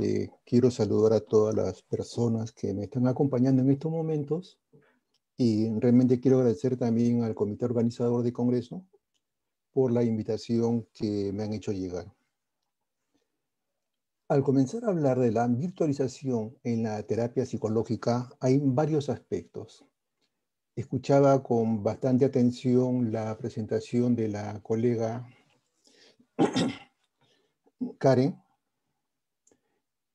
Eh, quiero saludar a todas las personas que me están acompañando en estos momentos y realmente quiero agradecer también al comité organizador de Congreso por la invitación que me han hecho llegar. Al comenzar a hablar de la virtualización en la terapia psicológica, hay varios aspectos. Escuchaba con bastante atención la presentación de la colega Karen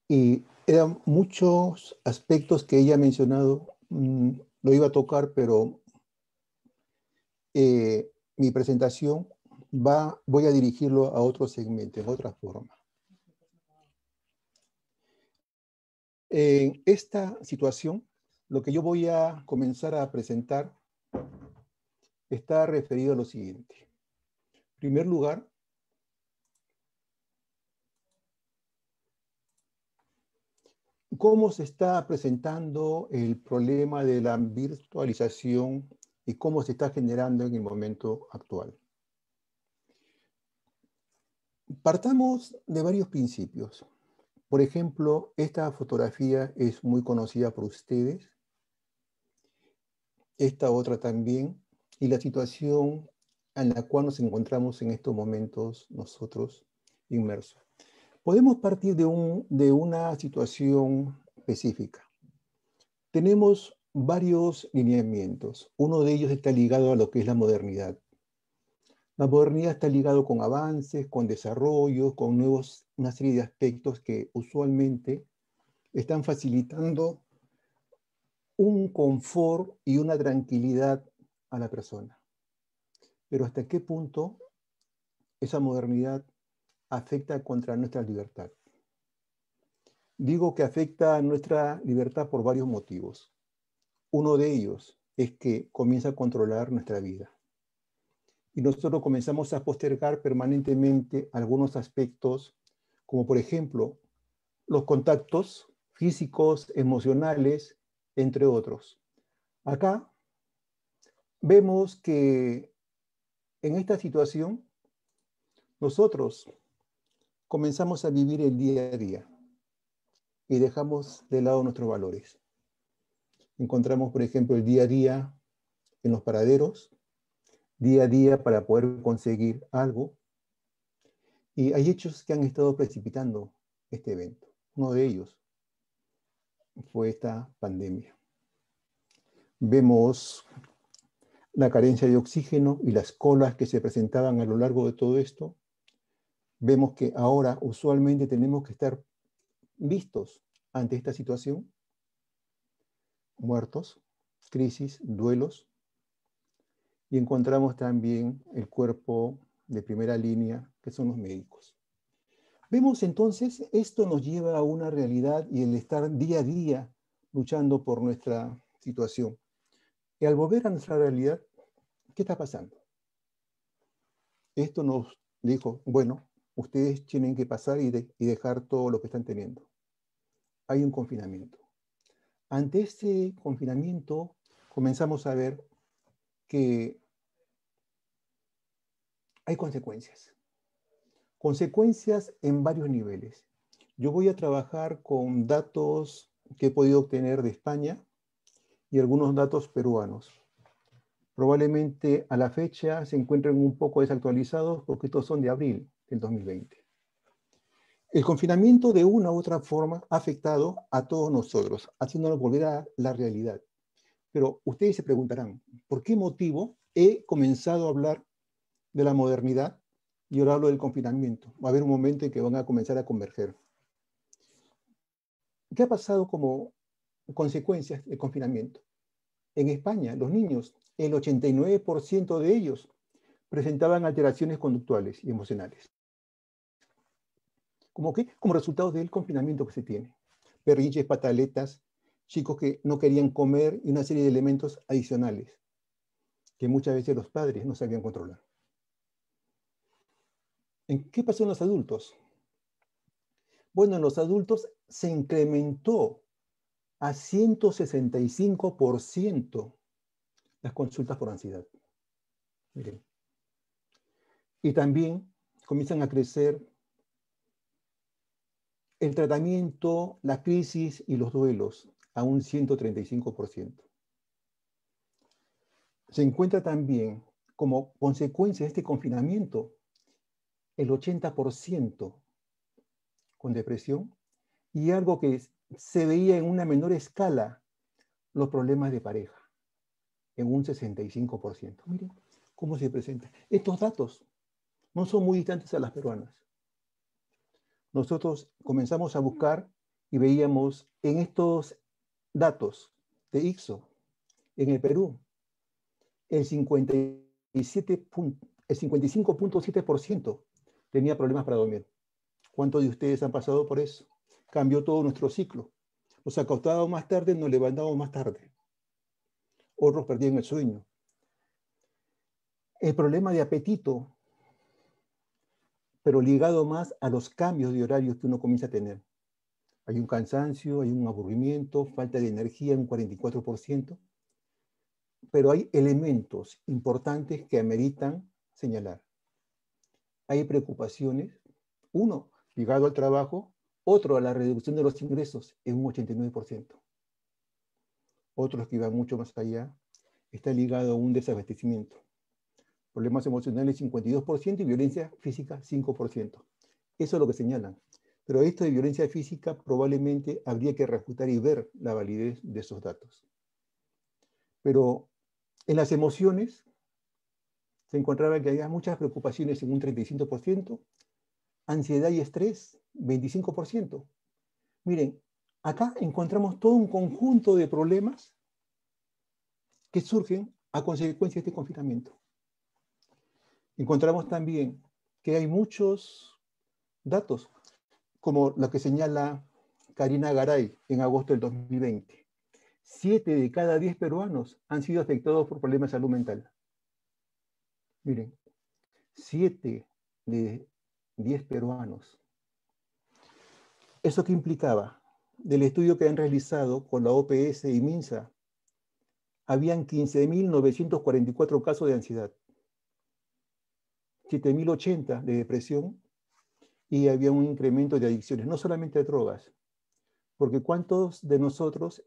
y eran muchos aspectos que ella ha mencionado, mm, lo iba a tocar, pero eh, mi presentación va, voy a dirigirlo a otro segmento, en otra forma. En esta situación, lo que yo voy a comenzar a presentar está referido a lo siguiente. En primer lugar, cómo se está presentando el problema de la virtualización y cómo se está generando en el momento actual. Partamos de varios principios. Por ejemplo, esta fotografía es muy conocida por ustedes. Esta otra también. Y la situación en la cual nos encontramos en estos momentos nosotros inmersos. Podemos partir de, un, de una situación específica. Tenemos varios lineamientos. Uno de ellos está ligado a lo que es la modernidad. La modernidad está ligado con avances, con desarrollos, con nuevos, una serie de aspectos que usualmente están facilitando un confort y una tranquilidad a la persona. Pero hasta qué punto esa modernidad afecta contra nuestra libertad. Digo que afecta a nuestra libertad por varios motivos. Uno de ellos es que comienza a controlar nuestra vida. Y nosotros comenzamos a postergar permanentemente algunos aspectos, como por ejemplo los contactos físicos, emocionales, entre otros. Acá vemos que en esta situación nosotros comenzamos a vivir el día a día y dejamos de lado nuestros valores. Encontramos, por ejemplo, el día a día en los paraderos, día a día para poder conseguir algo. Y hay hechos que han estado precipitando este evento. Uno de ellos fue esta pandemia. Vemos la carencia de oxígeno y las colas que se presentaban a lo largo de todo esto, vemos que ahora usualmente tenemos que estar vistos ante esta situación, muertos, crisis, duelos, y encontramos también el cuerpo de primera línea, que son los médicos. Vemos entonces, esto nos lleva a una realidad y el estar día a día luchando por nuestra situación. Y al volver a nuestra realidad, ¿qué está pasando? Esto nos dijo, bueno, ustedes tienen que pasar y, dejar todo lo que están teniendo. Hay un confinamiento. Ante este confinamiento comenzamos a ver que hay consecuencias. Consecuencias en varios niveles. Yo voy a trabajar con datos que he podido obtener de España y algunos datos peruanos. Probablemente a la fecha se encuentren un poco desactualizados porque estos son de abril el 2020. El confinamiento de una u otra forma ha afectado a todos nosotros, haciéndonos volver a la realidad. Pero ustedes se preguntarán, ¿por qué motivo he comenzado a hablar de la modernidad y ahora hablo del confinamiento? Va a haber un momento en que van a comenzar a converger. ¿Qué ha pasado como consecuencias del confinamiento? En España, los niños, el 89% de ellos presentaban alteraciones conductuales y emocionales como, qué? como resultado del confinamiento que se tiene. Perrilles, pataletas, chicos que no querían comer y una serie de elementos adicionales que muchas veces los padres no sabían controlar. ¿En qué pasó en los adultos? Bueno, en los adultos se incrementó a 165% las consultas por ansiedad. Miren. Y también comienzan a crecer el tratamiento, la crisis y los duelos a un 135%. Se encuentra también como consecuencia de este confinamiento el 80% con depresión y algo que se veía en una menor escala, los problemas de pareja, en un 65%. Miren cómo se presenta. Estos datos no son muy distantes a las peruanas nosotros comenzamos a buscar y veíamos en estos datos de IXO, en el Perú, el 55.7% tenía problemas para dormir. ¿Cuántos de ustedes han pasado por eso? Cambió todo nuestro ciclo. Nos acostábamos más tarde, nos levantábamos más tarde. Otros perdían el sueño. El problema de apetito pero ligado más a los cambios de horarios que uno comienza a tener. Hay un cansancio, hay un aburrimiento, falta de energía en 44%, pero hay elementos importantes que ameritan señalar. Hay preocupaciones, uno ligado al trabajo, otro a la reducción de los ingresos en un 89%. Otros que van mucho más allá está ligado a un desabastecimiento problemas emocionales 52% y violencia física 5%. Eso es lo que señalan. Pero esto de violencia física probablemente habría que refutar y ver la validez de esos datos. Pero en las emociones se encontraba que había muchas preocupaciones en un 35%, ansiedad y estrés 25%. Miren, acá encontramos todo un conjunto de problemas que surgen a consecuencia de este confinamiento encontramos también que hay muchos datos, como la que señala Karina Garay en agosto del 2020. Siete de cada diez peruanos han sido afectados por problemas de salud mental. Miren, siete de diez peruanos. ¿Eso qué implicaba? Del estudio que han realizado con la OPS y MINSA, habían 15.944 casos de ansiedad. 7.080 de depresión y había un incremento de adicciones, no solamente de drogas, porque ¿cuántos de nosotros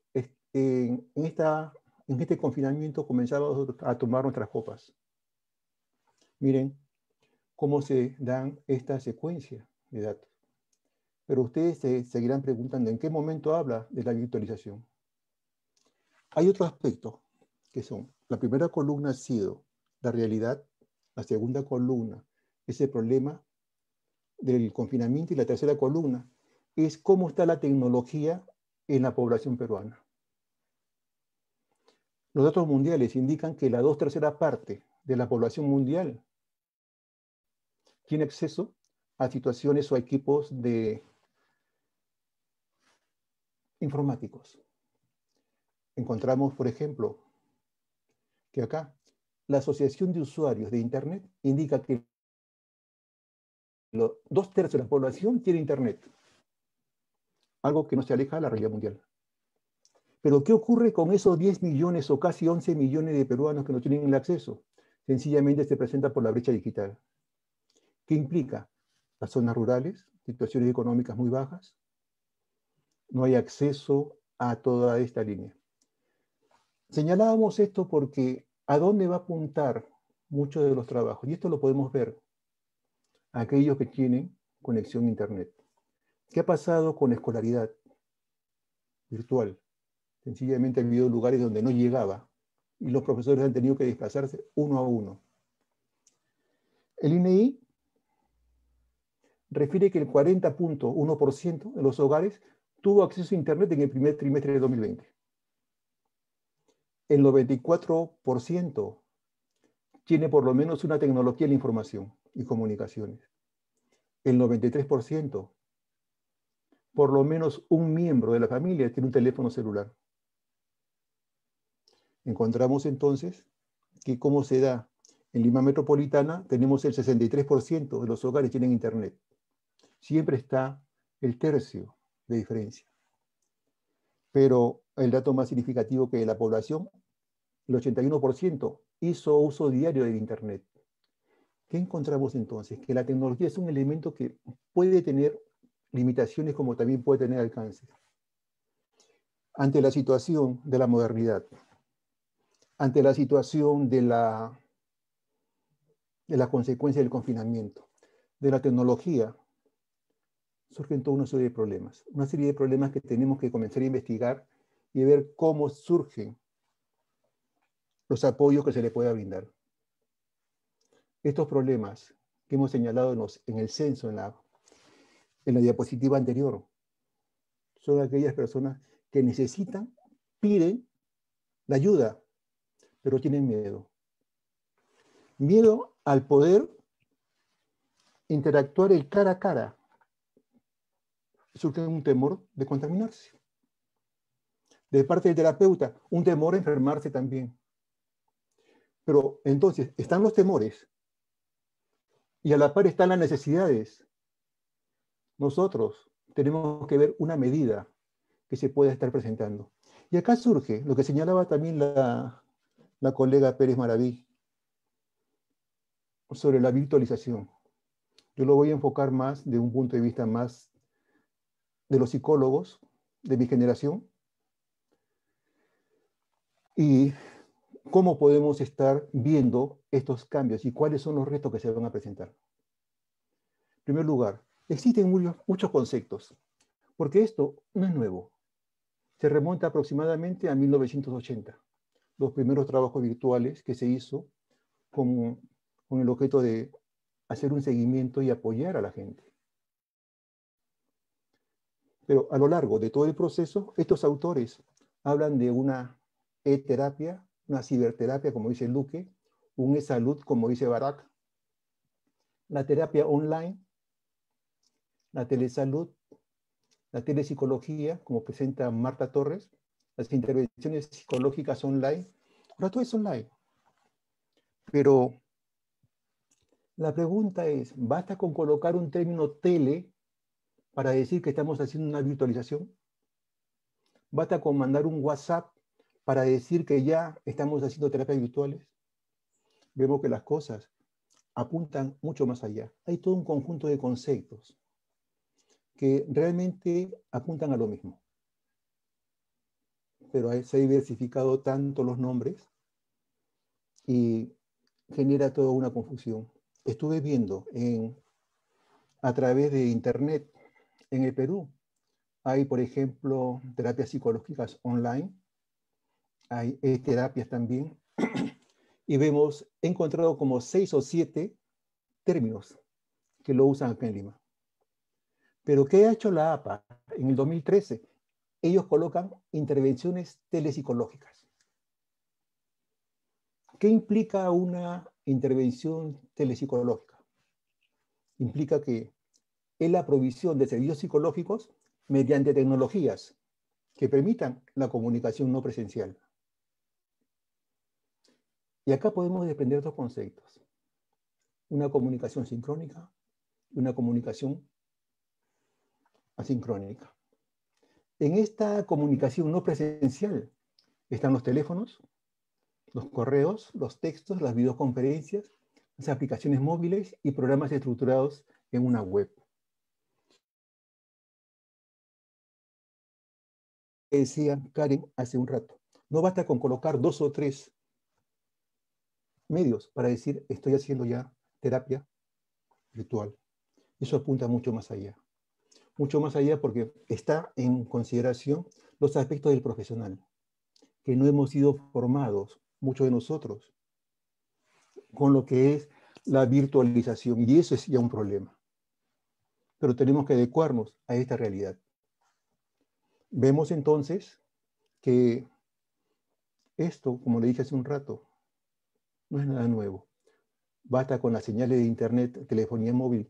en, esta, en este confinamiento comenzamos a tomar nuestras copas? Miren cómo se dan esta secuencia de datos. Pero ustedes se seguirán preguntando en qué momento habla de la virtualización. Hay otro aspecto que son, la primera columna ha sido la realidad la segunda columna es el problema del confinamiento y la tercera columna es cómo está la tecnología en la población peruana. Los datos mundiales indican que la dos tercera parte de la población mundial tiene acceso a situaciones o a equipos de informáticos. Encontramos, por ejemplo, que acá la Asociación de Usuarios de Internet indica que dos tercios de la población tiene Internet, algo que no se aleja de la realidad mundial. Pero ¿qué ocurre con esos 10 millones o casi 11 millones de peruanos que no tienen el acceso? Sencillamente se presenta por la brecha digital. ¿Qué implica? Las zonas rurales, situaciones económicas muy bajas, no hay acceso a toda esta línea. Señalábamos esto porque ¿A dónde va a apuntar muchos de los trabajos? Y esto lo podemos ver. Aquellos que tienen conexión a Internet. ¿Qué ha pasado con la escolaridad virtual? Sencillamente ha habido lugares donde no llegaba y los profesores han tenido que desplazarse uno a uno. El INEI e refiere que el 40.1% de los hogares tuvo acceso a Internet en el primer trimestre de 2020 el 94% tiene por lo menos una tecnología de la información y comunicaciones. El 93%, por lo menos un miembro de la familia tiene un teléfono celular. Encontramos entonces que cómo se da en Lima Metropolitana, tenemos el 63% de los hogares tienen internet. Siempre está el tercio de diferencia. Pero el dato más significativo que la población, el 81%, hizo uso diario del Internet. ¿Qué encontramos entonces? Que la tecnología es un elemento que puede tener limitaciones como también puede tener alcance. Ante la situación de la modernidad, ante la situación de la, de la consecuencia del confinamiento, de la tecnología, surgen toda una serie de problemas. Una serie de problemas que tenemos que comenzar a investigar y ver cómo surgen los apoyos que se le pueda brindar. Estos problemas que hemos señalado en, en el censo, en la, en la diapositiva anterior, son aquellas personas que necesitan, piden la ayuda, pero tienen miedo. Miedo al poder interactuar el cara a cara. Surge un temor de contaminarse de parte del terapeuta, un temor a enfermarse también. Pero entonces están los temores y a la par están las necesidades. Nosotros tenemos que ver una medida que se pueda estar presentando. Y acá surge lo que señalaba también la, colega Pérez Maraví sobre la virtualización. Yo lo voy a enfocar más de un punto de vista más de los psicólogos de mi generación, y cómo podemos estar viendo estos cambios y cuáles son los retos que se van a presentar. En primer lugar, existen muchos, conceptos, porque esto no es nuevo. Se remonta aproximadamente a 1980, los primeros trabajos virtuales que se hizo con el objeto de hacer un seguimiento y apoyar a la gente. Pero a lo largo de todo el proceso, estos autores hablan de una e-terapia, una ciberterapia, como dice Luque, un e-salud, como dice Barak, la terapia online, la telesalud, la telepsicología, como presenta Marta Torres, las intervenciones psicológicas online. Ahora todo es online. Pero la pregunta es, ¿basta con colocar un término tele para decir que estamos haciendo una virtualización? ¿Basta con mandar un WhatsApp para decir que ya estamos haciendo terapias virtuales, vemos que las cosas apuntan mucho más allá. Hay todo un conjunto de conceptos que realmente apuntan a lo mismo. Pero se ha diversificado tanto los nombres y genera toda una confusión. Estuve viendo en, a través de internet en el Perú, hay, por ejemplo, terapias psicológicas online hay eh, terapias también, y vemos, he encontrado como seis o siete términos que lo usan acá en Lima. Pero ¿qué ha hecho la APA en el 2013? Ellos colocan intervenciones telepsicológicas. ¿Qué implica una intervención telepsicológica? Implica que es la provisión de servicios psicológicos mediante tecnologías que permitan la comunicación no presencial. Y acá podemos desprender dos conceptos. Una comunicación sincrónica y una comunicación asincrónica. En esta comunicación no presencial están los teléfonos, los correos, los textos, las videoconferencias, las aplicaciones móviles y programas estructurados en una web. Decía Karen hace un rato, no basta con colocar dos o tres medios para decir estoy haciendo ya terapia virtual. Eso apunta mucho más allá. Mucho más allá porque está en consideración los aspectos del profesional, que no hemos sido formados, muchos de nosotros, con lo que es la virtualización. Y eso es ya un problema. Pero tenemos que adecuarnos a esta realidad. Vemos entonces que esto, como le dije hace un rato, no es nada nuevo. Basta con las señales de Internet, telefonía móvil.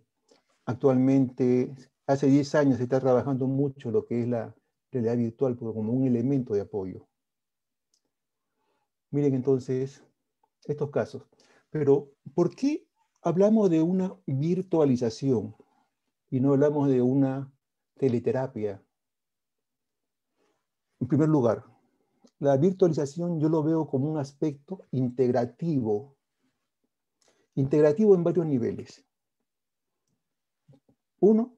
Actualmente, hace 10 años se está trabajando mucho lo que es la realidad virtual como un elemento de apoyo. Miren entonces estos casos. Pero, ¿por qué hablamos de una virtualización y no hablamos de una teleterapia? En primer lugar, la virtualización yo lo veo como un aspecto integrativo, integrativo en varios niveles. Uno,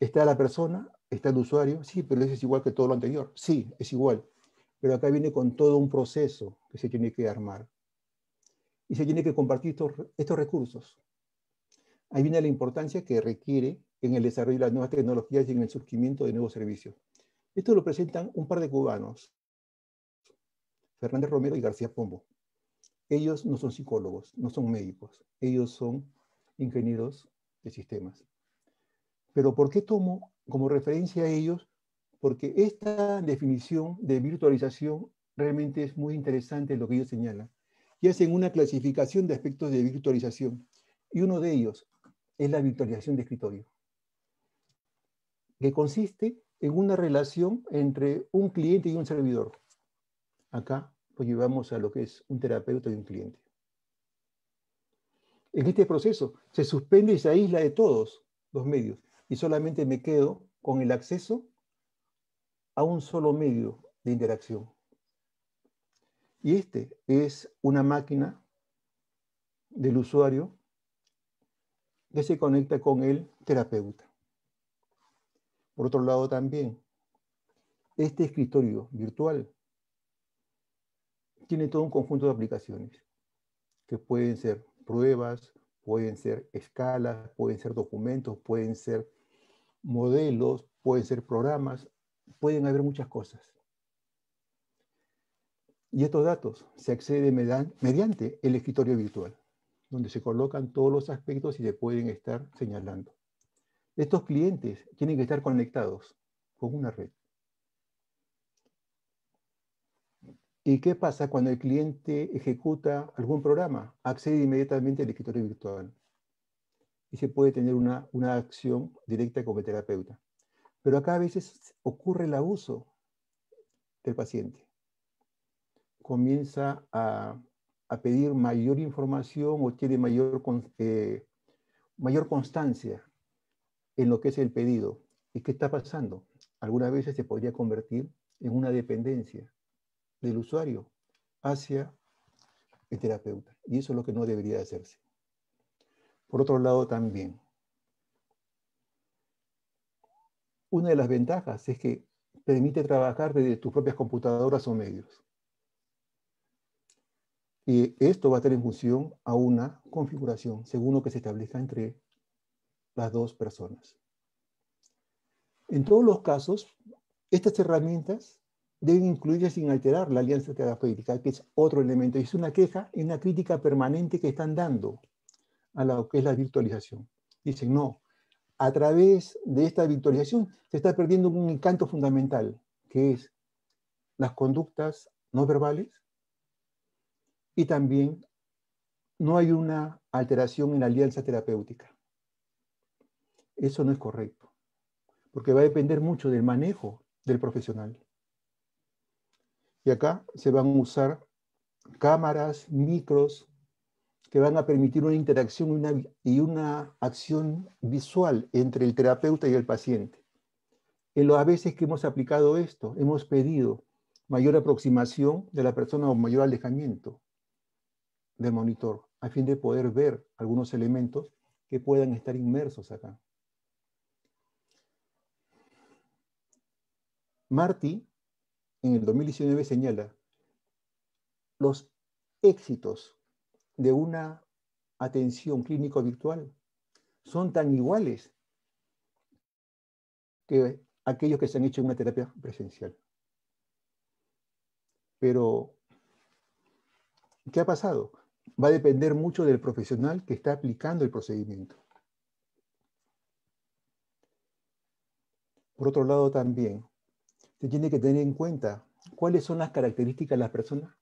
está la persona, está el usuario, sí, pero eso es igual que todo lo anterior, sí, es igual, pero acá viene con todo un proceso que se tiene que armar y se tiene que compartir estos, recursos. Ahí viene la importancia que requiere en el desarrollo de las nuevas tecnologías y en el surgimiento de nuevos servicios. Esto lo presentan un par de cubanos, Fernández Romero y García Pombo. Ellos no son psicólogos, no son médicos, ellos son ingenieros de sistemas. Pero ¿por qué tomo como referencia a ellos? Porque esta definición de virtualización realmente es muy interesante lo que ellos señalan. Y hacen una clasificación de aspectos de virtualización. Y uno de ellos es la virtualización de escritorio, que consiste en una relación entre un cliente y un servidor. Acá pues llevamos a lo que es un terapeuta y un cliente. En este proceso se suspende y se aísla de todos los medios y solamente me quedo con el acceso a un solo medio de interacción. Y este es una máquina del usuario que se conecta con el terapeuta. Por otro lado también, este escritorio virtual tiene todo un conjunto de aplicaciones, que pueden ser pruebas, pueden ser escalas, pueden ser documentos, pueden ser modelos, pueden ser programas, pueden haber muchas cosas. Y estos datos se acceden mediante el escritorio virtual, donde se colocan todos los aspectos y se pueden estar señalando. Estos clientes tienen que estar conectados con una red. ¿Y qué pasa cuando el cliente ejecuta algún programa? Accede inmediatamente al escritorio virtual y se puede tener una, una acción directa como terapeuta. Pero acá a veces ocurre el abuso del paciente. Comienza a, a pedir mayor información o tiene mayor, eh, mayor constancia en lo que es el pedido. ¿Y qué está pasando? Algunas veces se podría convertir en una dependencia del usuario hacia el terapeuta. Y eso es lo que no debería hacerse. Por otro lado, también, una de las ventajas es que permite trabajar desde tus propias computadoras o medios. Y esto va a tener en función a una configuración según lo que se establezca entre las dos personas. En todos los casos, estas herramientas deben incluirse sin alterar la alianza terapéutica, que es otro elemento. Es una queja y una crítica permanente que están dando a lo que es la virtualización. Dicen, no, a través de esta virtualización se está perdiendo un encanto fundamental, que es las conductas no verbales y también no hay una alteración en la alianza terapéutica. Eso no es correcto, porque va a depender mucho del manejo del profesional. Y acá se van a usar cámaras, micros, que van a permitir una interacción y una acción visual entre el terapeuta y el paciente. En las veces que hemos aplicado esto, hemos pedido mayor aproximación de la persona o mayor alejamiento del monitor, a fin de poder ver algunos elementos que puedan estar inmersos acá. Marty en el 2019 señala los éxitos de una atención clínico virtual son tan iguales que aquellos que se han hecho en una terapia presencial. Pero, ¿qué ha pasado? Va a depender mucho del profesional que está aplicando el procedimiento. Por otro lado, también se tiene que tener en cuenta cuáles son las características de las personas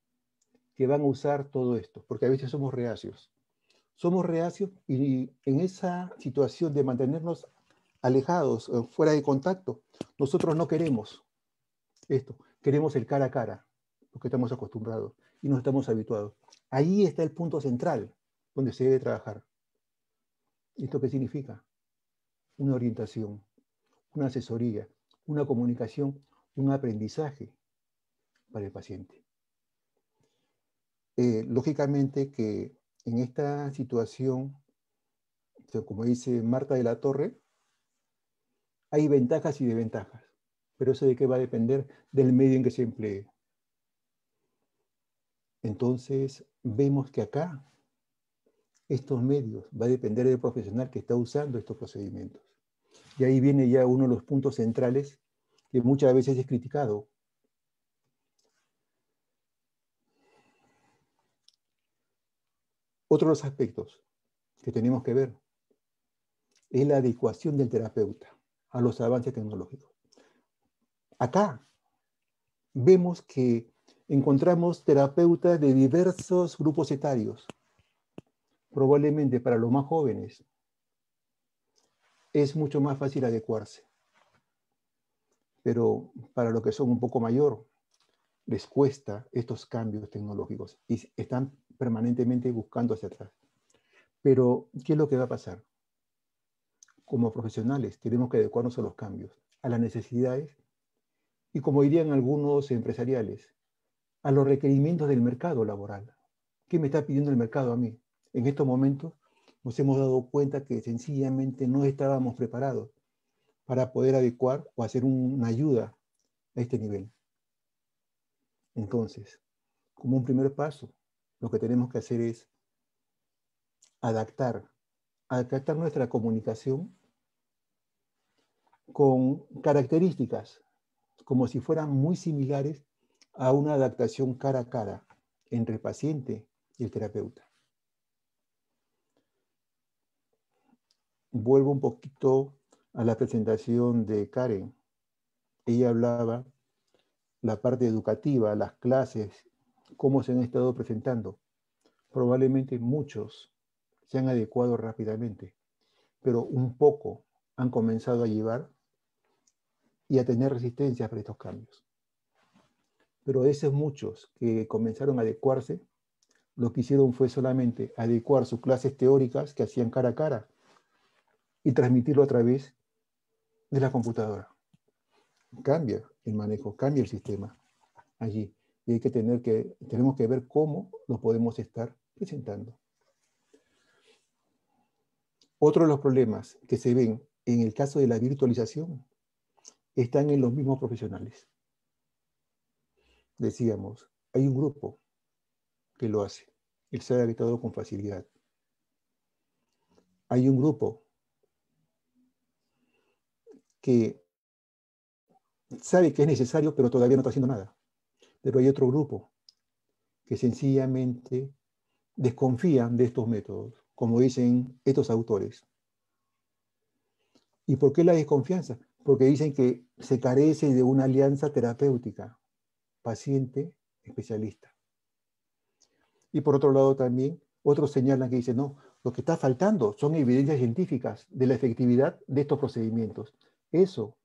que van a usar todo esto, porque a veces somos reacios. Somos reacios y en esa situación de mantenernos alejados, eh, fuera de contacto, nosotros no queremos esto, queremos el cara a cara, porque estamos acostumbrados y nos estamos habituados. Ahí está el punto central donde se debe trabajar. ¿Esto qué significa? Una orientación, una asesoría, una comunicación un aprendizaje para el paciente. Eh, lógicamente que en esta situación, como dice Marta de la Torre, hay ventajas y desventajas, pero eso de qué va a depender del medio en que se emplee. Entonces, vemos que acá, estos medios, va a depender del profesional que está usando estos procedimientos. Y ahí viene ya uno de los puntos centrales que muchas veces es criticado. Otro de los aspectos que tenemos que ver es la adecuación del terapeuta a los avances tecnológicos. Acá vemos que encontramos terapeutas de diversos grupos etarios, probablemente para los más jóvenes, es mucho más fácil adecuarse pero para los que son un poco mayor les cuesta estos cambios tecnológicos y están permanentemente buscando hacia atrás. Pero, ¿qué es lo que va a pasar? Como profesionales tenemos que adecuarnos a los cambios, a las necesidades y, como dirían algunos empresariales, a los requerimientos del mercado laboral. ¿Qué me está pidiendo el mercado a mí? En estos momentos nos hemos dado cuenta que sencillamente no estábamos preparados para poder adecuar o hacer una ayuda a este nivel. Entonces, como un primer paso, lo que tenemos que hacer es adaptar, adaptar nuestra comunicación con características como si fueran muy similares a una adaptación cara a cara entre el paciente y el terapeuta. Vuelvo un poquito a la presentación de Karen. Ella hablaba la parte educativa, las clases, cómo se han estado presentando. Probablemente muchos se han adecuado rápidamente, pero un poco han comenzado a llevar y a tener resistencia para estos cambios. Pero esos muchos que comenzaron a adecuarse, lo que hicieron fue solamente adecuar sus clases teóricas que hacían cara a cara y transmitirlo a través de la computadora. Cambia el manejo, cambia el sistema allí. Y hay que tener que, tenemos que ver cómo lo podemos estar presentando. Otro de los problemas que se ven en el caso de la virtualización están en los mismos profesionales. Decíamos, hay un grupo que lo hace, el ser todo con facilidad. Hay un grupo que sabe que es necesario, pero todavía no está haciendo nada. Pero hay otro grupo que sencillamente desconfían de estos métodos, como dicen estos autores. ¿Y por qué la desconfianza? Porque dicen que se carece de una alianza terapéutica, paciente-especialista. Y por otro lado también, otros señalan que dicen, no, lo que está faltando son evidencias científicas de la efectividad de estos procedimientos. Eso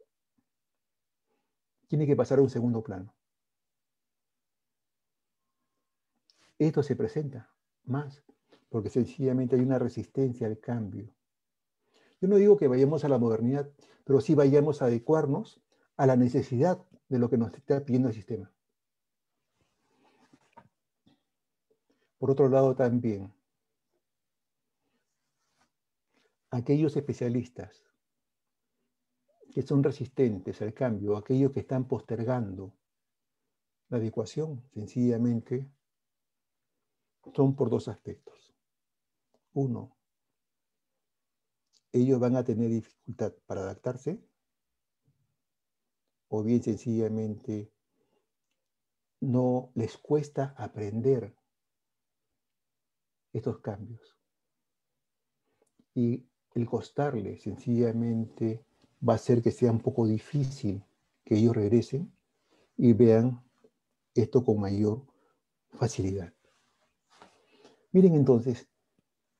tiene que pasar a un segundo plano. Esto se presenta más porque sencillamente hay una resistencia al cambio. Yo no digo que vayamos a la modernidad, pero sí vayamos a adecuarnos a la necesidad de lo que nos está pidiendo el sistema. Por otro lado, también, aquellos especialistas que son resistentes al cambio, aquellos que están postergando la adecuación, sencillamente, son por dos aspectos. Uno, ellos van a tener dificultad para adaptarse, o bien sencillamente no les cuesta aprender estos cambios. Y el costarle sencillamente va a ser que sea un poco difícil que ellos regresen y vean esto con mayor facilidad. Miren entonces,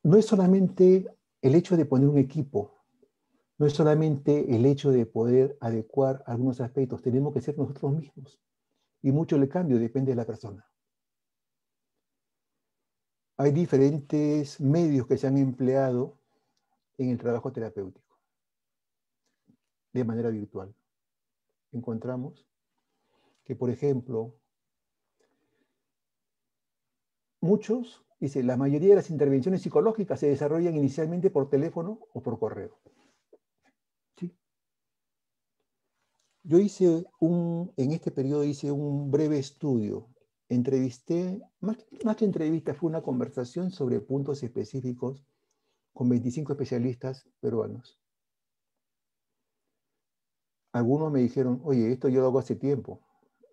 no es solamente el hecho de poner un equipo, no es solamente el hecho de poder adecuar algunos aspectos, tenemos que ser nosotros mismos. Y mucho le cambio depende de la persona. Hay diferentes medios que se han empleado en el trabajo terapéutico de manera virtual. Encontramos que, por ejemplo, muchos, dice, la mayoría de las intervenciones psicológicas se desarrollan inicialmente por teléfono o por correo. ¿Sí? Yo hice un, en este periodo hice un breve estudio. Entrevisté, más, más que entrevista, fue una conversación sobre puntos específicos con 25 especialistas peruanos. Algunos me dijeron, oye, esto yo lo hago hace tiempo.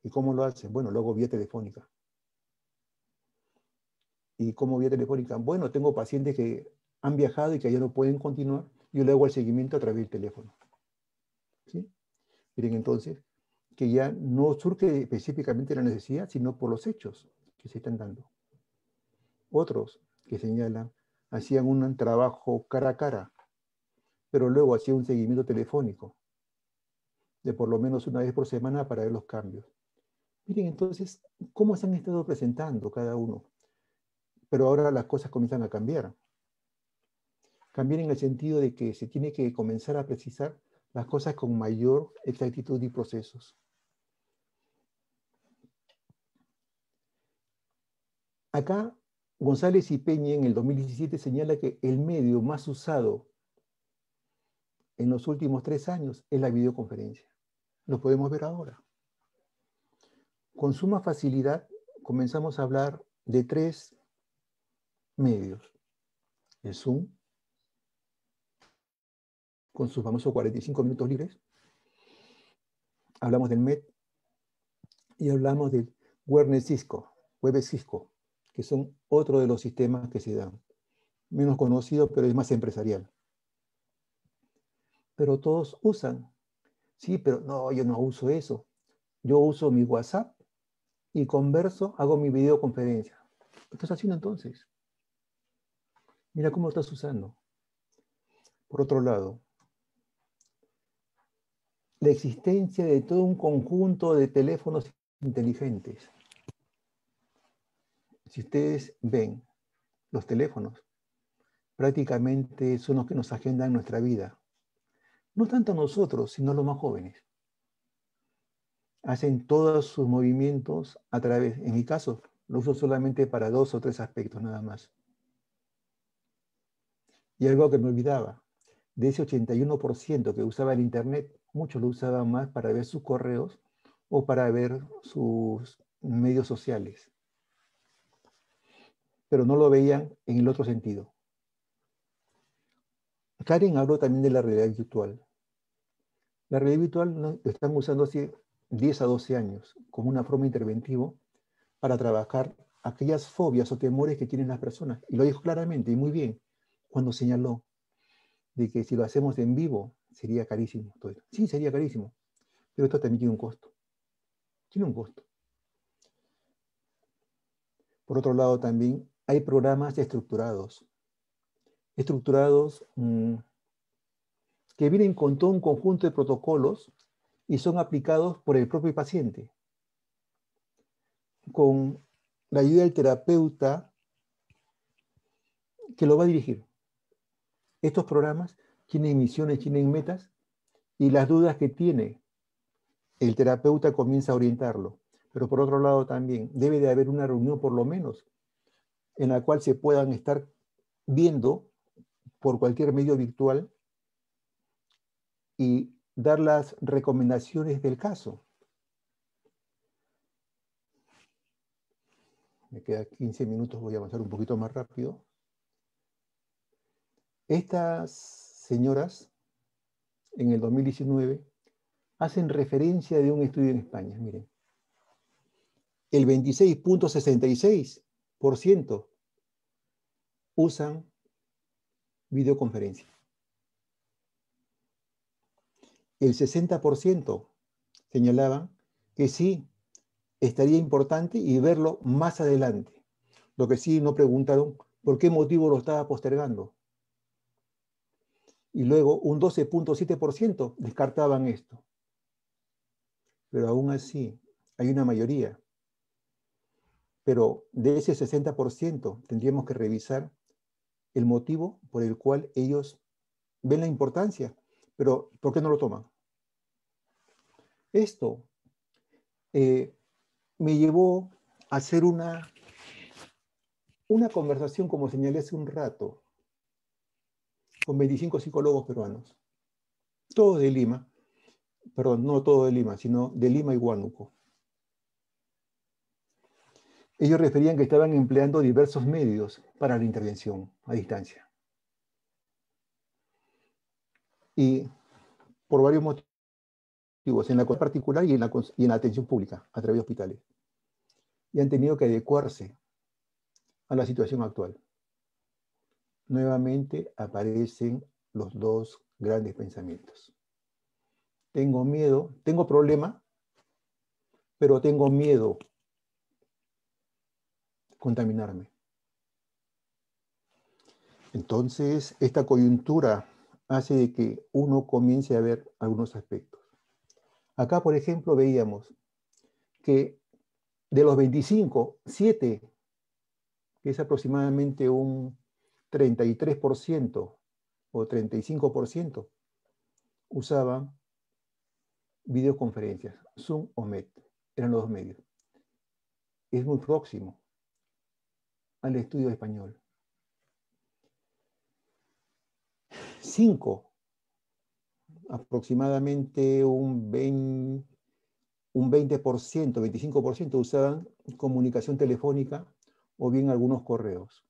¿Y cómo lo hacen? Bueno, lo hago vía telefónica. ¿Y cómo vía telefónica? Bueno, tengo pacientes que han viajado y que ya no pueden continuar. Yo le hago el seguimiento a través del teléfono. Miren entonces que ya no surge específicamente la necesidad, sino por los hechos que se están dando. Otros que señalan, hacían un trabajo cara a cara, pero luego hacían un seguimiento telefónico de por lo menos una vez por semana para ver los cambios. Miren entonces cómo se han estado presentando cada uno. Pero ahora las cosas comienzan a cambiar. Cambiar en el sentido de que se tiene que comenzar a precisar las cosas con mayor exactitud y procesos. Acá, González y Peña en el 2017 señala que el medio más usado en los últimos tres años es la videoconferencia lo podemos ver ahora. Con suma facilidad comenzamos a hablar de tres medios. El Zoom, con sus famosos 45 minutos libres. Hablamos del MED y hablamos del Werner Cisco, Web Cisco, que son otro de los sistemas que se dan. Menos conocido, pero es más empresarial. Pero todos usan Sí, pero no, yo no uso eso. Yo uso mi WhatsApp y converso, hago mi videoconferencia. ¿Qué estás haciendo entonces? Mira cómo lo estás usando. Por otro lado, la existencia de todo un conjunto de teléfonos inteligentes. Si ustedes ven los teléfonos, prácticamente son los que nos agendan nuestra vida no tanto nosotros, sino los más jóvenes. Hacen todos sus movimientos a través, en mi caso, lo uso solamente para dos o tres aspectos nada más. Y algo que me olvidaba, de ese 81% que usaba el Internet, muchos lo usaban más para ver sus correos o para ver sus medios sociales. Pero no lo veían en el otro sentido. Karen habló también de la realidad virtual. La realidad virtual lo están usando hace 10 a 12 años como una forma interventiva para trabajar aquellas fobias o temores que tienen las personas. Y lo dijo claramente y muy bien cuando señaló de que si lo hacemos en vivo sería carísimo. Todo. Sí, sería carísimo, pero esto también tiene un costo. Tiene un costo. Por otro lado, también hay programas estructurados estructurados mm, que vienen con todo un conjunto de protocolos y son aplicados por el propio paciente. Con la ayuda del terapeuta que lo va a dirigir. Estos programas tienen misiones, tienen metas y las dudas que tiene el terapeuta comienza a orientarlo. Pero por otro lado también debe de haber una reunión por lo menos en la cual se puedan estar viendo por cualquier medio virtual y dar las recomendaciones del caso. Me quedan 15 minutos, voy a avanzar un poquito más rápido. Estas señoras, en el 2019, hacen referencia de un estudio en España. Miren, el 26.66% usan videoconferencia. El 60% señalaban que sí, estaría importante y verlo más adelante. Lo que sí no preguntaron por qué motivo lo estaba postergando. Y luego un 12.7% descartaban esto. Pero aún así, hay una mayoría. Pero de ese 60% tendríamos que revisar el motivo por el cual ellos ven la importancia, pero ¿por qué no lo toman? Esto eh, me llevó a hacer una, una conversación, como señalé hace un rato, con 25 psicólogos peruanos, todos de Lima, perdón, no todos de Lima, sino de Lima y Huánuco. Ellos referían que estaban empleando diversos medios para la intervención a distancia. Y por varios motivos, en la particular y en la, y en la atención pública, a través de hospitales. Y han tenido que adecuarse a la situación actual. Nuevamente aparecen los dos grandes pensamientos. Tengo miedo, tengo problema, pero tengo miedo contaminarme. Entonces, esta coyuntura hace de que uno comience a ver algunos aspectos. Acá, por ejemplo, veíamos que de los 25, 7, que es aproximadamente un 33% o 35%, usaban videoconferencias, Zoom o Met, eran los dos medios. Es muy próximo al estudio español. Cinco, aproximadamente un 20, un 20%, 25% usaban comunicación telefónica o bien algunos correos.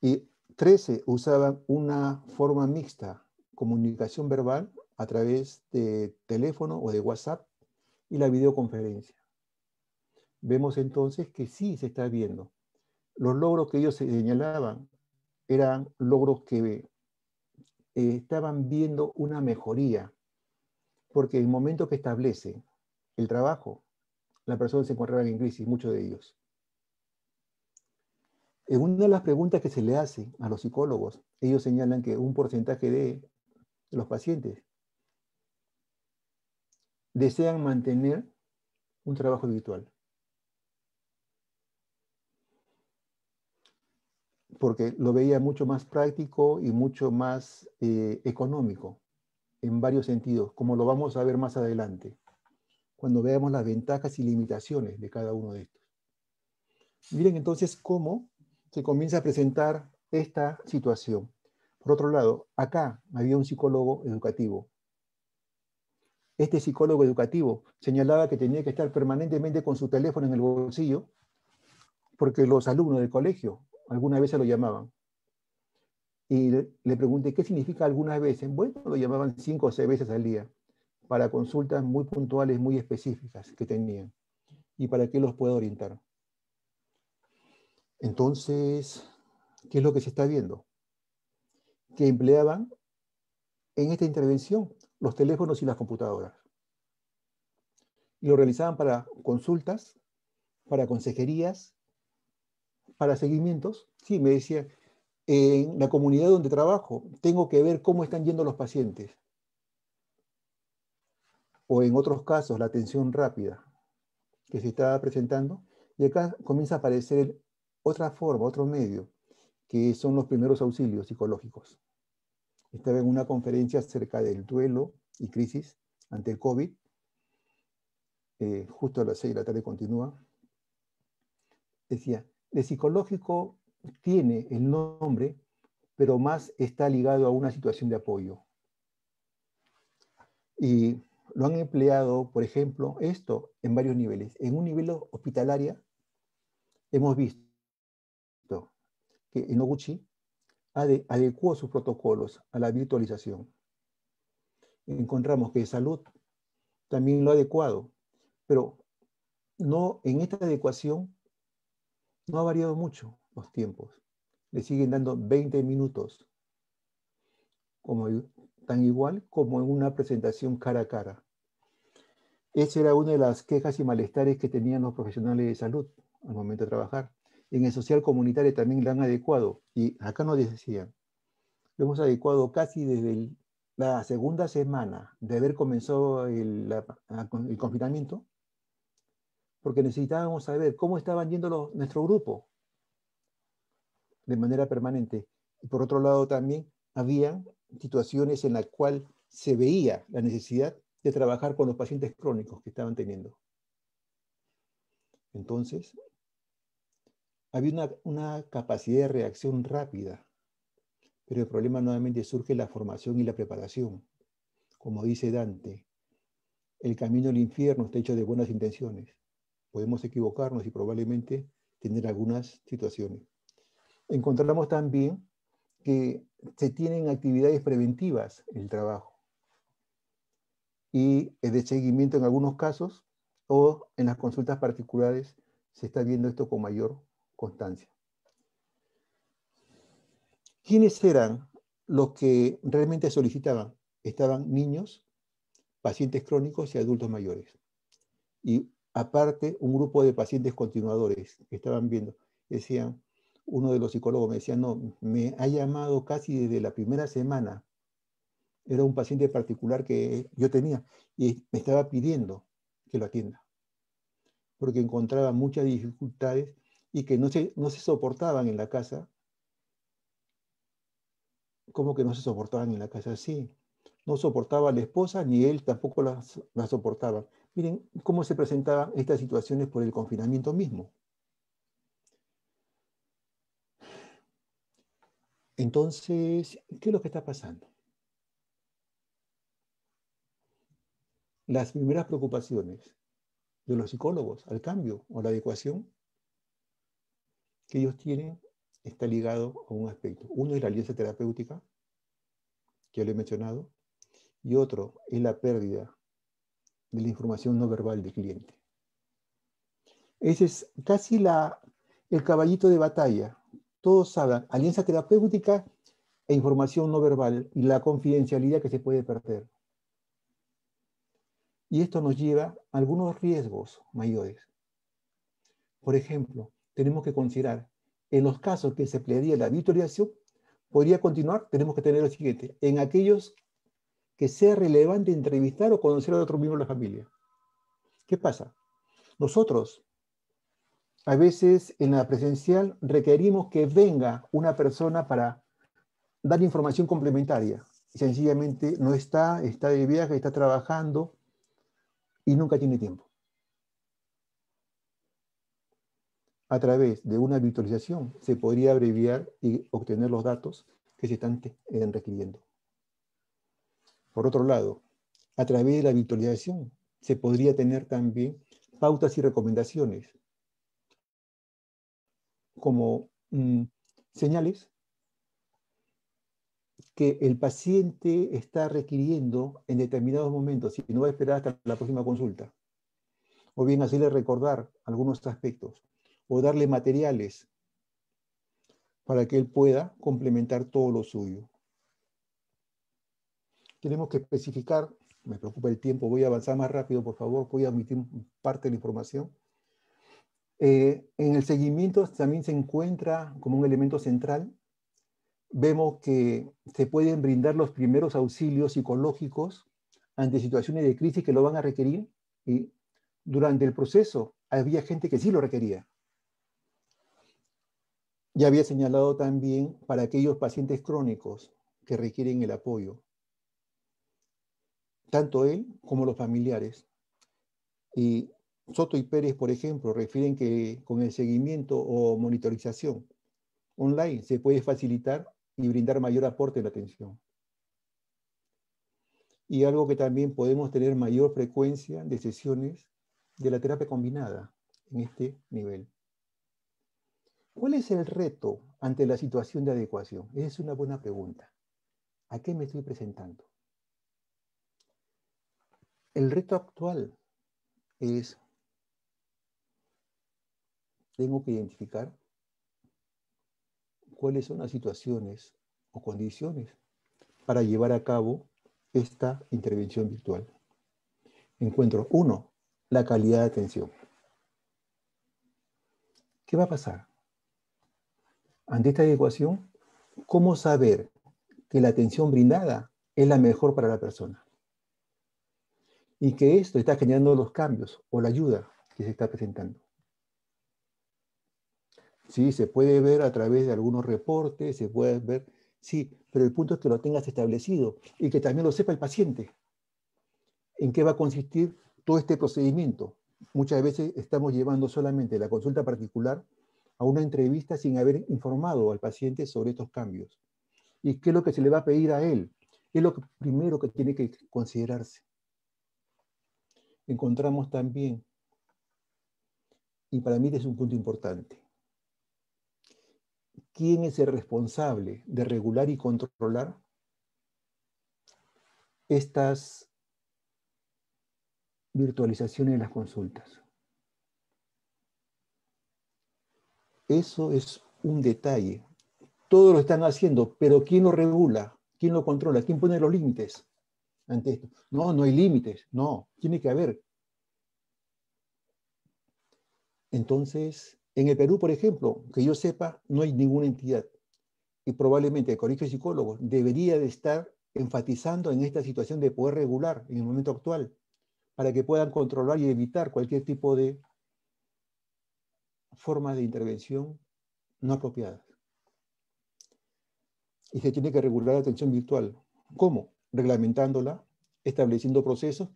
Y 13 usaban una forma mixta, comunicación verbal a través de teléfono o de WhatsApp y la videoconferencia vemos entonces que sí se está viendo. Los logros que ellos señalaban eran logros que eh, estaban viendo una mejoría, porque el momento que establece el trabajo, la persona se encontraba en crisis, muchos de ellos. En eh, una de las preguntas que se le hace a los psicólogos, ellos señalan que un porcentaje de los pacientes desean mantener un trabajo virtual. porque lo veía mucho más práctico y mucho más eh, económico en varios sentidos, como lo vamos a ver más adelante, cuando veamos las ventajas y limitaciones de cada uno de estos. Miren entonces cómo se comienza a presentar esta situación. Por otro lado, acá había un psicólogo educativo. Este psicólogo educativo señalaba que tenía que estar permanentemente con su teléfono en el bolsillo porque los alumnos del colegio algunas veces lo llamaban. Y le pregunté, ¿qué significa algunas veces? Bueno, lo llamaban cinco o seis veces al día para consultas muy puntuales, muy específicas que tenían y para que los pueda orientar. Entonces, ¿qué es lo que se está viendo? Que empleaban en esta intervención los teléfonos y las computadoras. Y lo realizaban para consultas, para consejerías para seguimientos, sí, me decía, en la comunidad donde trabajo, tengo que ver cómo están yendo los pacientes. O en otros casos, la atención rápida que se está presentando. Y acá comienza a aparecer otra forma, otro medio, que son los primeros auxilios psicológicos. Estaba en una conferencia acerca del duelo y crisis ante el COVID. Eh, justo a las seis de la tarde continúa. Decía, de psicológico tiene el nombre, pero más está ligado a una situación de apoyo. Y lo han empleado, por ejemplo, esto en varios niveles. En un nivel hospitalaria, hemos visto que Enoguchi adecuó sus protocolos a la virtualización. Encontramos que salud también lo ha adecuado, pero no en esta adecuación no ha variado mucho los tiempos. Le siguen dando 20 minutos, como, tan igual como en una presentación cara a cara. Esa era una de las quejas y malestares que tenían los profesionales de salud al momento de trabajar. En el social comunitario también la han adecuado, y acá nos decían, lo hemos adecuado casi desde la segunda semana de haber comenzado el confinamiento, porque necesitábamos saber cómo estaban yendo nuestro grupo de manera permanente. Y por otro lado también había situaciones en las cuales se veía la necesidad de trabajar con los pacientes crónicos que estaban teniendo. Entonces, había una, capacidad de reacción rápida, pero el problema nuevamente surge la formación y la preparación. Como dice Dante, el camino al infierno está hecho de buenas intenciones podemos equivocarnos y probablemente tener algunas situaciones. Encontramos también que se tienen actividades preventivas en el trabajo y de seguimiento en algunos casos o en las consultas particulares se está viendo esto con mayor constancia. ¿Quiénes eran los que realmente solicitaban? Estaban niños, pacientes crónicos y adultos mayores. Y Aparte, un grupo de pacientes continuadores que estaban viendo, decían, uno de los psicólogos me decía, no, me ha llamado casi desde la primera semana. Era un paciente particular que yo tenía y me estaba pidiendo que lo atienda, porque encontraba muchas dificultades y que no se, no se soportaban en la casa. ¿Cómo que no se soportaban en la casa? Sí, no soportaba la esposa ni él tampoco la, la soportaba. Miren cómo se presentaban estas situaciones por el confinamiento mismo. Entonces, ¿qué es lo que está pasando? Las primeras preocupaciones de los psicólogos al cambio o la adecuación que ellos tienen está ligado a un aspecto. Uno es la alianza terapéutica, que ya lo he mencionado, y otro es la pérdida de la información no verbal del cliente. Ese es casi la, el caballito de batalla. Todos saben, alianza terapéutica e información no verbal y la confidencialidad que se puede perder. Y esto nos lleva a algunos riesgos mayores. Por ejemplo, tenemos que considerar, en los casos que se plegaría la victoriación, podría continuar, tenemos que tener lo siguiente, en aquellos que sea relevante entrevistar o conocer a otro miembro de la familia. ¿Qué pasa? Nosotros, a veces en la presencial, requerimos que venga una persona para dar información complementaria. Sencillamente no está, está de viaje, está trabajando y nunca tiene tiempo. A través de una virtualización se podría abreviar y obtener los datos que se están eh, requiriendo. Por otro lado, a través de la virtualización se podría tener también pautas y recomendaciones como mm, señales que el paciente está requiriendo en determinados momentos y no va a esperar hasta la próxima consulta. O bien hacerle recordar algunos aspectos o darle materiales para que él pueda complementar todo lo suyo tenemos que especificar, me preocupa el tiempo, voy a avanzar más rápido, por favor, voy a omitir parte de la información. Eh, en el seguimiento también se encuentra como un elemento central. Vemos que se pueden brindar los primeros auxilios psicológicos ante situaciones de crisis que lo van a requerir y durante el proceso había gente que sí lo requería. Ya había señalado también para aquellos pacientes crónicos que requieren el apoyo tanto él como los familiares. Y Soto y Pérez, por ejemplo, refieren que con el seguimiento o monitorización online se puede facilitar y brindar mayor aporte en la atención. Y algo que también podemos tener mayor frecuencia de sesiones de la terapia combinada en este nivel. ¿Cuál es el reto ante la situación de adecuación? Esa es una buena pregunta. ¿A qué me estoy presentando? El reto actual es, tengo que identificar cuáles son las situaciones o condiciones para llevar a cabo esta intervención virtual. Encuentro, uno, la calidad de atención. ¿Qué va a pasar? Ante esta adecuación, ¿cómo saber que la atención brindada es la mejor para la persona? y que esto está generando los cambios o la ayuda que se está presentando. Sí, se puede ver a través de algunos reportes, se puede ver, sí, pero el punto es que lo tengas establecido y que también lo sepa el paciente. ¿En qué va a consistir todo este procedimiento? Muchas veces estamos llevando solamente la consulta particular a una entrevista sin haber informado al paciente sobre estos cambios. ¿Y qué es lo que se le va a pedir a él? ¿Qué es lo primero que tiene que considerarse? encontramos también, y para mí es un punto importante, ¿quién es el responsable de regular y controlar estas virtualizaciones de las consultas? Eso es un detalle. Todos lo están haciendo, pero ¿quién lo regula? ¿Quién lo controla? ¿Quién pone los límites? ante esto. No, no hay límites, no, tiene que haber. Entonces, en el Perú, por ejemplo, que yo sepa, no hay ninguna entidad. Y probablemente el Colegio de Psicólogos debería de estar enfatizando en esta situación de poder regular en el momento actual, para que puedan controlar y evitar cualquier tipo de forma de intervención no apropiada Y se tiene que regular la atención virtual. ¿Cómo? reglamentándola, estableciendo procesos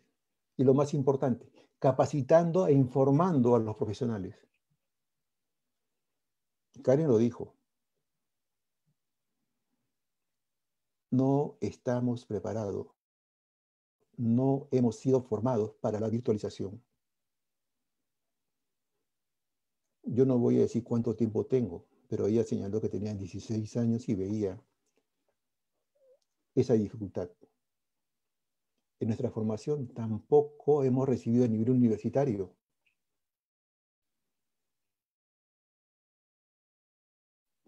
y lo más importante, capacitando e informando a los profesionales. Karen lo dijo. No estamos preparados. No hemos sido formados para la virtualización. Yo no voy a decir cuánto tiempo tengo, pero ella señaló que tenía 16 años y veía esa dificultad. En nuestra formación tampoco hemos recibido a nivel universitario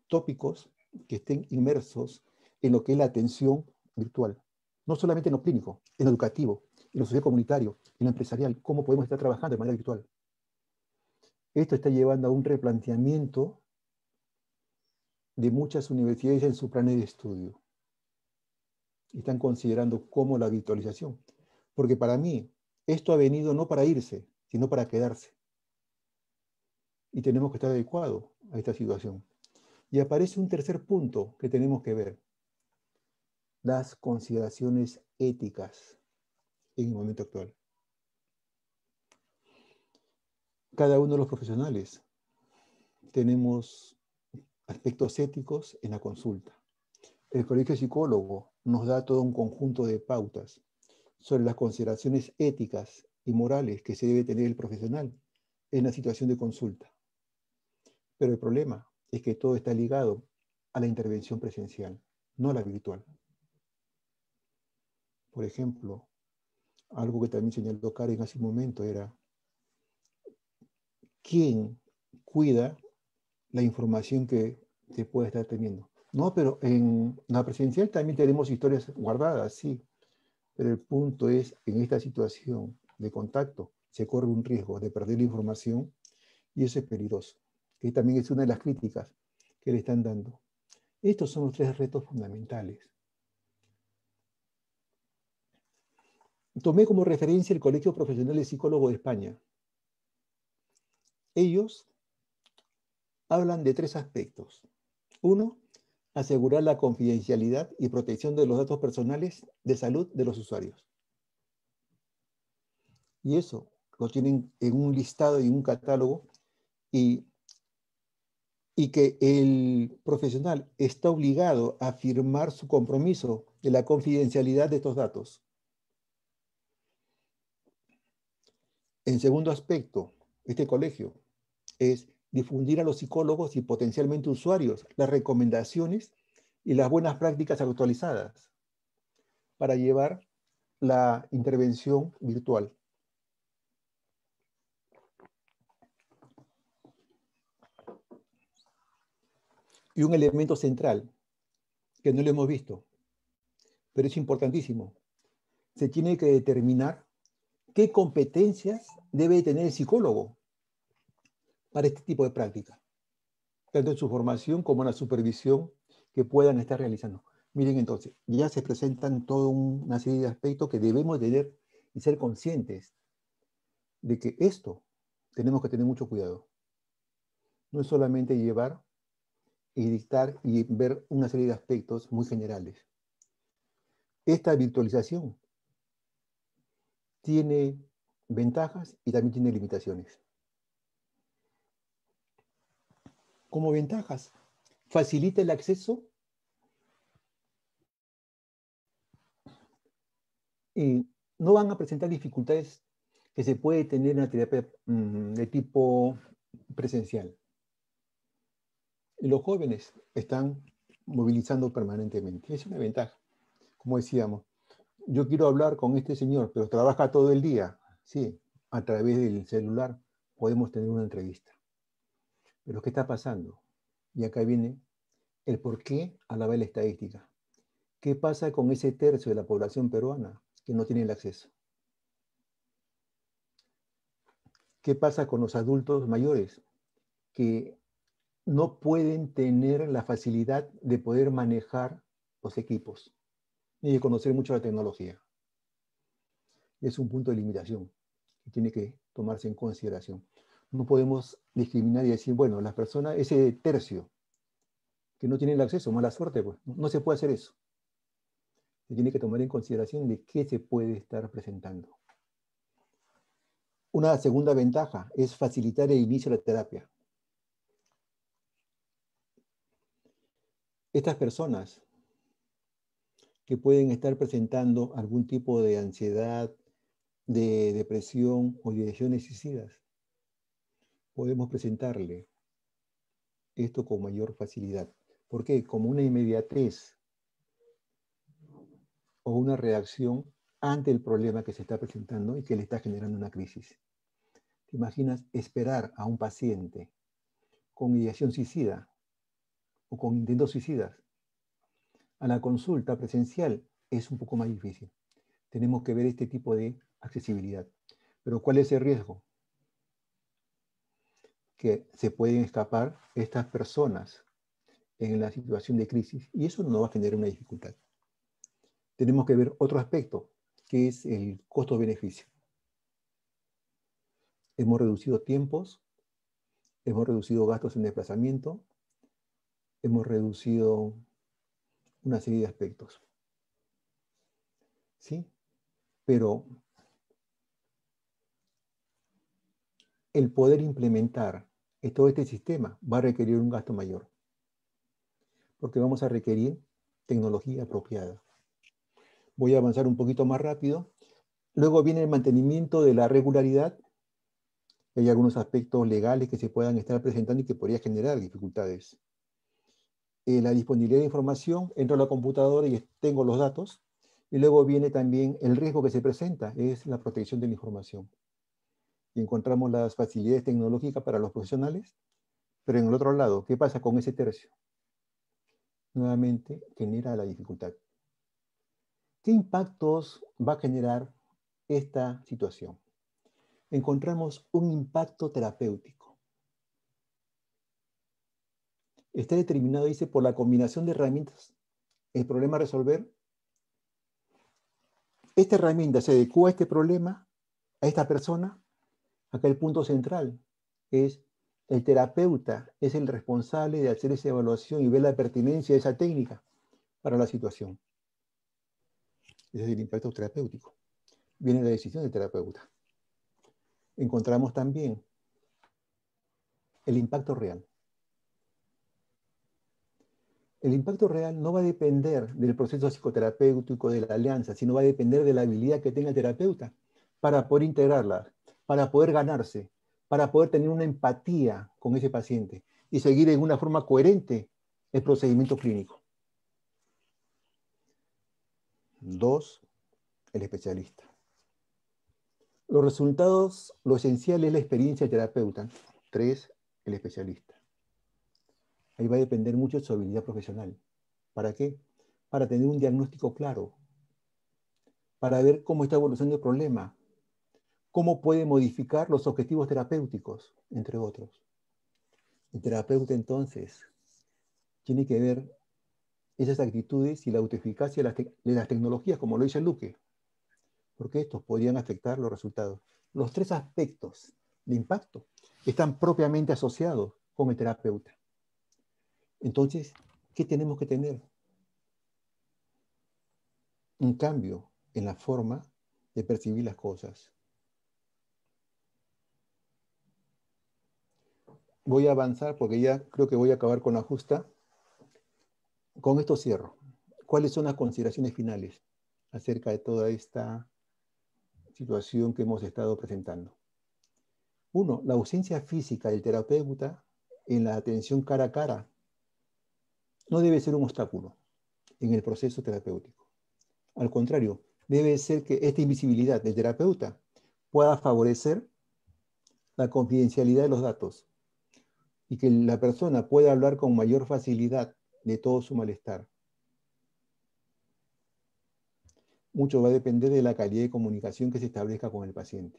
tópicos que estén inmersos en lo que es la atención virtual, no solamente en lo clínico, en lo educativo, en lo social comunitario, en lo empresarial, cómo podemos estar trabajando de manera virtual. Esto está llevando a un replanteamiento de muchas universidades en su plan de estudio están considerando cómo la virtualización. Porque para mí, esto ha venido no para irse, sino para quedarse. Y tenemos que estar adecuados a esta situación. Y aparece un tercer punto que tenemos que ver. Las consideraciones éticas en el momento actual. Cada uno de los profesionales tenemos aspectos éticos en la consulta el Colegio Psicólogo nos da todo un conjunto de pautas sobre las consideraciones éticas y morales que se debe tener el profesional en la situación de consulta. Pero el problema es que todo está ligado a la intervención presencial, no a la virtual. Por ejemplo, algo que también señaló Karen hace un momento era quién cuida la información que se puede estar teniendo. No, pero en la presidencial también tenemos historias guardadas, sí. Pero el punto es, en esta situación de contacto, se corre un riesgo de perder la información y eso es peligroso. Que también es una de las críticas que le están dando. Estos son los tres retos fundamentales. Tomé como referencia el Colegio Profesional de Psicólogos de España. Ellos hablan de tres aspectos. Uno, asegurar la confidencialidad y protección de los datos personales de salud de los usuarios. Y eso lo tienen en un listado y un catálogo y, y que el profesional está obligado a firmar su compromiso de la confidencialidad de estos datos. En segundo aspecto, este colegio es difundir a los psicólogos y potencialmente usuarios las recomendaciones y las buenas prácticas actualizadas para llevar la intervención virtual. Y un elemento central, que no lo hemos visto, pero es importantísimo. Se tiene que determinar qué competencias debe tener el psicólogo para este tipo de prácticas, tanto en su formación como en la supervisión que puedan estar realizando. Miren entonces, ya se presentan toda una serie de aspectos que debemos tener y ser conscientes de que esto tenemos que tener mucho cuidado. No es solamente llevar y dictar y ver una serie de aspectos muy generales. Esta virtualización tiene ventajas y también tiene limitaciones. como ventajas. Facilita el acceso. Y no van a presentar dificultades que se puede tener en la terapia mm, de tipo presencial. Los jóvenes están movilizando permanentemente. Es una ventaja. Como decíamos, yo quiero hablar con este señor, pero trabaja todo el día. Sí, a través del celular podemos tener una entrevista. Pero ¿qué está pasando? Y acá viene el porqué a la vez estadística. ¿Qué pasa con ese tercio de la población peruana que no tiene el acceso? ¿Qué pasa con los adultos mayores que no pueden tener la facilidad de poder manejar los equipos ni de conocer mucho la tecnología? Es un punto de limitación que tiene que tomarse en consideración no podemos discriminar y decir, bueno, las personas, ese tercio que no tiene el acceso, mala suerte, pues, no se puede hacer eso. Se tiene que tomar en consideración de qué se puede estar presentando. Una segunda ventaja es facilitar el inicio de la terapia. Estas personas que pueden estar presentando algún tipo de ansiedad, de depresión o de lesiones suicidas, podemos presentarle esto con mayor facilidad. ¿Por qué? Como una inmediatez o una reacción ante el problema que se está presentando y que le está generando una crisis. ¿Te imaginas esperar a un paciente con ideación suicida o con intentos suicidas? A la consulta presencial es un poco más difícil. Tenemos que ver este tipo de accesibilidad. Pero ¿cuál es el riesgo? que se pueden escapar estas personas en la situación de crisis y eso no va a generar una dificultad. Tenemos que ver otro aspecto, que es el costo-beneficio. Hemos reducido tiempos, hemos reducido gastos en desplazamiento, hemos reducido una serie de aspectos. ¿Sí? Pero el poder implementar todo este sistema va a requerir un gasto mayor, porque vamos a requerir tecnología apropiada. Voy a avanzar un poquito más rápido. Luego viene el mantenimiento de la regularidad. Hay algunos aspectos legales que se puedan estar presentando y que podría generar dificultades. Eh, la disponibilidad de información, entro a la computadora y tengo los datos. Y luego viene también el riesgo que se presenta, es la protección de la información y encontramos las facilidades tecnológicas para los profesionales, pero en el otro lado, ¿qué pasa con ese tercio? Nuevamente genera la dificultad. ¿Qué impactos va a generar esta situación? Encontramos un impacto terapéutico. Está determinado, dice, por la combinación de herramientas. El problema a resolver. Esta herramienta se adecua a este problema, a esta persona, Acá el punto central es el terapeuta, es el responsable de hacer esa evaluación y ver la pertinencia de esa técnica para la situación. Ese es el impacto terapéutico. Viene la decisión del terapeuta. Encontramos también el impacto real. El impacto real no va a depender del proceso psicoterapéutico de la alianza, sino va a depender de la habilidad que tenga el terapeuta para poder integrarla para poder ganarse, para poder tener una empatía con ese paciente y seguir en una forma coherente el procedimiento clínico. Dos, el especialista. Los resultados, lo esencial es la experiencia del terapeuta. Tres, el especialista. Ahí va a depender mucho de su habilidad profesional. ¿Para qué? Para tener un diagnóstico claro, para ver cómo está evolucionando el problema, cómo puede modificar los objetivos terapéuticos, entre otros. El terapeuta entonces tiene que ver esas actitudes y la autoeficacia de las, tecnologías, como lo dice Luque, porque estos podrían afectar los resultados. Los tres aspectos de impacto están propiamente asociados con el terapeuta. Entonces, ¿qué tenemos que tener? Un cambio en la forma de percibir las cosas. voy a avanzar porque ya creo que voy a acabar con la justa. Con esto cierro. ¿Cuáles son las consideraciones finales acerca de toda esta situación que hemos estado presentando? Uno, la ausencia física del terapeuta en la atención cara a cara no debe ser un obstáculo en el proceso terapéutico. Al contrario, debe ser que esta invisibilidad del terapeuta pueda favorecer la confidencialidad de los datos y que la persona pueda hablar con mayor facilidad de todo su malestar. Mucho va a depender de la calidad de comunicación que se establezca con el paciente.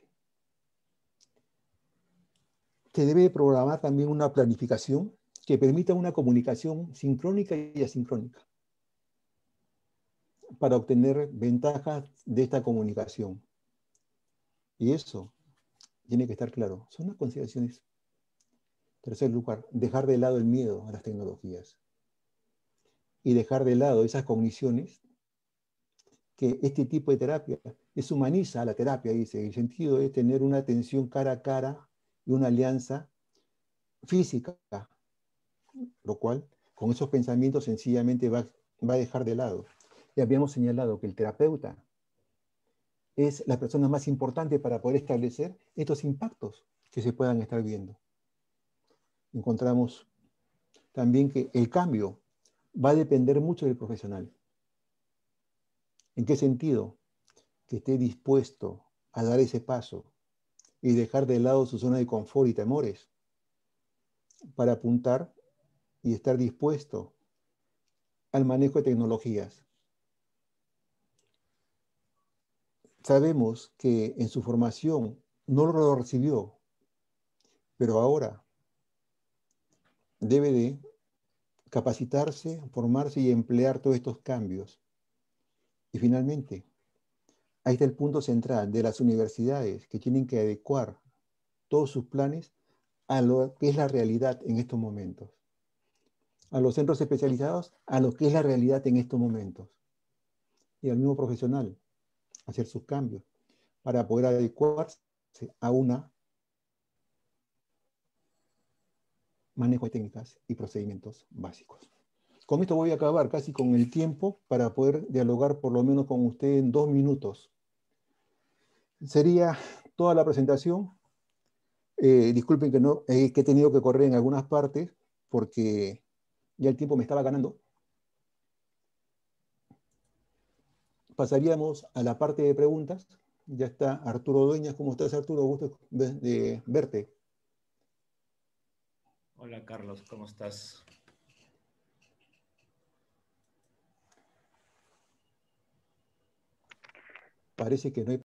Se debe programar también una planificación que permita una comunicación sincrónica y asincrónica para obtener ventajas de esta comunicación. Y eso tiene que estar claro. Son las consideraciones Tercer lugar, dejar de lado el miedo a las tecnologías y dejar de lado esas cogniciones que este tipo de terapia deshumaniza a la terapia, dice. El sentido es tener una atención cara a cara y una alianza física, lo cual con esos pensamientos sencillamente va, va a dejar de lado. Ya habíamos señalado que el terapeuta es la persona más importante para poder establecer estos impactos que se puedan estar viendo encontramos también que el cambio va a depender mucho del profesional. ¿En qué sentido? Que esté dispuesto a dar ese paso y dejar de lado su zona de confort y temores para apuntar y estar dispuesto al manejo de tecnologías. Sabemos que en su formación no lo recibió, pero ahora debe de capacitarse, formarse y emplear todos estos cambios. Y finalmente, ahí está el punto central de las universidades que tienen que adecuar todos sus planes a lo que es la realidad en estos momentos. A los centros especializados a lo que es la realidad en estos momentos. Y al mismo profesional hacer sus cambios para poder adecuarse a una manejo de técnicas y procedimientos básicos. Con esto voy a acabar casi con el tiempo para poder dialogar por lo menos con usted en dos minutos. Sería toda la presentación. Eh, disculpen que, no, eh, he tenido que correr en algunas partes porque ya el tiempo me estaba ganando. Pasaríamos a la parte de preguntas. Ya está Arturo Dueñas. ¿Cómo estás, Arturo? Gusto de verte. Hola Carlos, ¿cómo estás? Parece que no hay